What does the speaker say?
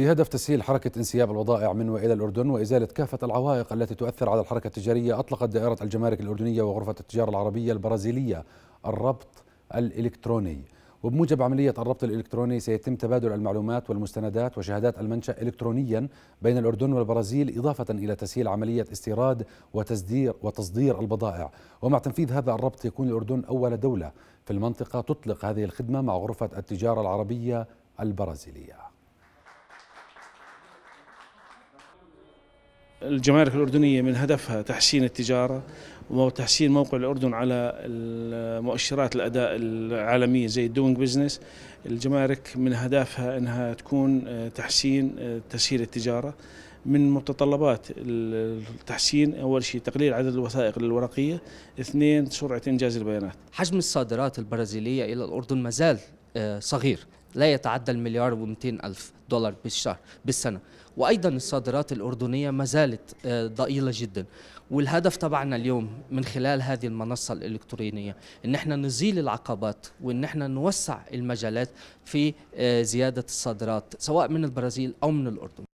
بهدف تسهيل حركة انسياب البضائع من وإلى الأردن وإزالة كافة العوائق التي تؤثر على الحركة التجارية أطلقت دائرة الجمارك الأردنية وغرفة التجارة العربية البرازيلية الربط الإلكتروني وبموجب عملية الربط الإلكتروني سيتم تبادل المعلومات والمستندات وشهادات المنشأ إلكترونيا بين الأردن والبرازيل إضافة إلى تسهيل عملية استيراد وتصدير وتصدير البضائع ومع تنفيذ هذا الربط يكون الأردن أول دولة في المنطقة تطلق هذه الخدمة مع غرفة التجارة العربية البرازيلية الجمارك الأردنية من هدفها تحسين التجارة وتحسين موقع الأردن على مؤشرات الأداء العالمية زي دوينج بزنس الجمارك من هدفها أنها تكون آه، تحسين آه، تسهيل التجارة من متطلبات التحسين أول شيء تقليل عدد الوثائق الورقية اثنين سرعة إنجاز البيانات حجم الصادرات البرازيلية إلى الأردن مازال آه، صغير لا يتعدى المليار و ألف دولار بالشهر بالسنة وأيضا الصادرات الأردنية ما زالت آه، ضئيلة جدا والهدف تبعنا اليوم من خلال هذه المنصة الإلكترونية إن احنا نزيل العقبات وإن احنا نوسع المجالات في آه، زيادة الصادرات سواء من البرازيل أو من الأردن